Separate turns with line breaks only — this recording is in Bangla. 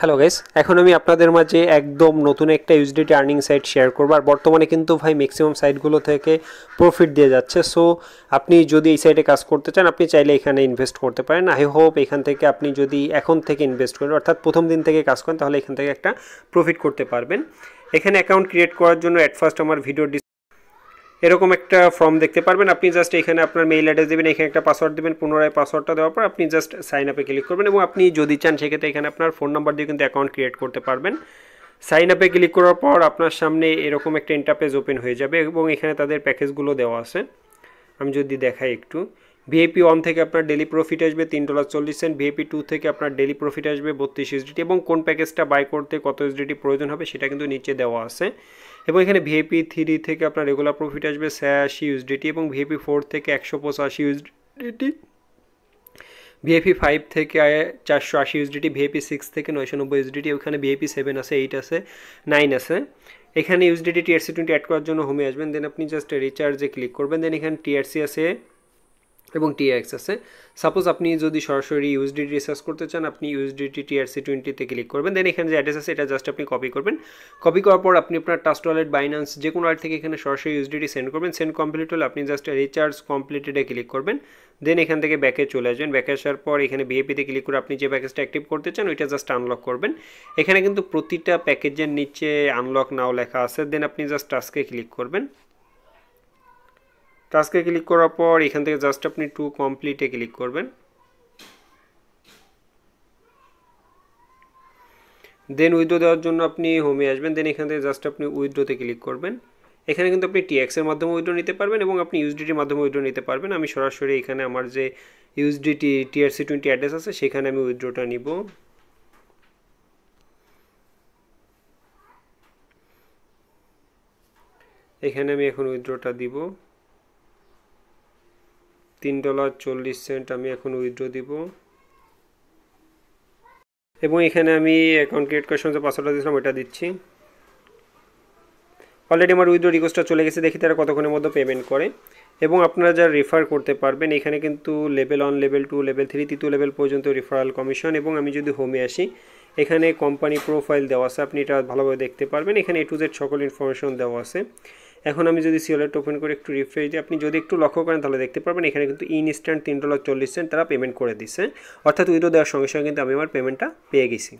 হ্যালো গাইস এখন আমি আপনাদের মাঝে একদম নতুন একটা ইউজডিটি আর্নিং সাইট শেয়ার করবো আর বর্তমানে কিন্তু ভাই ম্যাক্সিমাম সাইটগুলো থেকে প্রফিট দিয়ে যাচ্ছে সো আপনি যদি এই সাইটে কাজ করতে চান আপনি চাইলে এখানে ইনভেস্ট করতে পারেন আই হোপ এখান থেকে আপনি যদি এখন থেকে ইনভেস্ট করেন অর্থাৎ প্রথম দিন থেকে কাজ করেন তাহলে এখান থেকে একটা প্রফিট করতে পারবেন এখানে অ্যাকাউন্ট ক্রিয়েট করার জন্য অ্যাট ফার্স্ট আমার ভিডিও এরকম একটা ফর্ম দেখতে পারবেন আপনি জাস্ট এখানে আপনার মেইল অ্যাড্রেস দেবেন এখানে একটা পাসওয়ার্ড দেবেন পুনরায় পাসওয়ার্ডটা দেওয়ার পর আপনি জাস্ট সাইন আপে ক্লিক করবেন এবং আপনি যদি চান সেক্ষেত্রে এখানে আপনার ফোন নাম্বার দিয়ে কিন্তু অ্যাকাউন্ট ক্রিয়েট করতে পারবেন সাইন আপে ক্লিক করার পর আপনার সামনে এরকম একটা ইন্টারপেজ ওপেন হয়ে যাবে এবং এখানে তাদের প্যাকেজগুলো দেওয়া আছে আমি যদি দেখাই একটু ভিএপি ওয়ান থেকে আপনার ডেলি প্রফিট আসবে তিন ডলার চল্লিশ সেন্ট ভিএপি টু থেকে আপনার ডেলি প্রফিট আসবে বত্রিশ এসডিটি এবং কোন প্যাকেজটা বাই করতে কত এসডিটি প্রয়োজন হবে সেটা কিন্তু নিচে দেওয়া আছে এবং এখানে ভিএপি থ্রি থেকে আপনার রেগুলার প্রফিট আসবে ছিয়াশি ইউএসডিটি এবং ভিএপি ফোর থেকে একশো পঁচাশি ইউএসডিটি ভিএপি ফাইভ থেকে চারশো আশি ইউএসডিটি ভিএপি সিক্স থেকে নয়শো নব্বই ইউএসডিটি ওখানে ভিএপি সেভেন আছে এইট আছে নাইন আছে এখানে ইউএসডিটি টিআরসি টোয়েন্টি অ্যাড করার জন্য হোমে আসবেন দেন আপনি জাস্ট রিচার্জে ক্লিক করবেন দেন এখানে টিআরসি আছে এবং টিআরএক্স আছে সাপোজ আপনি যদি সরাসরি ইউএসডিটি রিসার্চ করতে চান আপনি ইউএসডিটি টিআরসি টোয়েন্টিতে ক্লিক করবেন দেন এখানে যে অ্যাড্রেস আছে এটা জাস্ট আপনি কপি করবেন কপি করার পর আপনি আপনার টাস্ট ওয়ালেট বাইন্যান্স যে কোনো ওয়ালেট থেকে এখানে সরাসরি ইউএসডিটি সেন্ড করবেন সেন্ড কমপ্লিট হলে আপনি জাস্ট রিচার্জ কমপ্লিটেডে ক্লিক করবেন দেন এখান থেকে ব্যাকে চলে আসবেন ব্যাকে আসার পর এখানে বিএপিতে ক্লিক করে আপনি যে প্যাকেজটা অ্যাক্টিভ করতে চান ওইটা জাস্ট আনলক করবেন এখানে কিন্তু প্রতিটা প্যাকেজের নিচে আনলক নাও লেখা আছে দেন আপনি জাস্ট টাস্কে ক্লিক করবেন টাস্কে ক্লিক করার পর এখান থেকে জাস্ট আপনি টু কমপ্লিটে ক্লিক করবেন দেন উইথড্রো দেওয়ার জন্য আপনি হোমে আসবেন দেন এখান থেকে জাস্ট আপনি উইথড্রোতে ক্লিক করবেন এখানে কিন্তু আপনি টিএক্সের মাধ্যমে উইড্রো নিতে পারবেন এবং আপনি ইউএসডিটির মাধ্যমে উইড্রো নিতে পারবেন আমি সরাসরি এখানে আমার যে ইউএসডিটি টিআরসি টোয়েন্টি অ্যাড্রেস আছে সেখানে আমি উইথড্রোটা নিব এখানে আমি এখন উইথড্রোটা দিব তিন ডলার চল্লিশ সেন্ট আমি এখন উইথড্র দিব এবং এখানে আমি অ্যাকাউন্ট ক্রিয়েট করার সময় যে পাসওয়ার্ডটা দিয়েছিলাম ওটা দিচ্ছি অলরেডি আমার উইথড্র রিকোয়েস্টটা চলে গেছে দেখি তারা কতক্ষণের মধ্যে পেমেন্ট করে এবং আপনারা যা রেফার করতে পারবেন এখানে কিন্তু level one level two level three তৃতীয় লেভেল পর্যন্ত রেফারাল কমিশন এবং আমি যদি হোমে আসি এখানে কোম্পানি প্রোফাইল দেওয়া আছে আপনি এটা ভালোভাবে দেখতে পারবেন এখানে এ টু জেড সকল ইনফরমেশন দেওয়া আছে এখন আমি যদি সিওলেট ওপেন করে একটু রিফ্রেশ দিই আপনি যদি একটু লক্ষ্য করেন তাহলে দেখতে পারবেন এখানে কিন্তু ইনস্ট্যান্ট তিন ডলার চল্লিশ সেন্ট তারা পেমেন্ট করে দিচ্ছে অর্থাৎ উইডো দেওয়ার সঙ্গে সঙ্গে কিন্তু আমি আমার পেমেন্টটা পেয়ে গেছি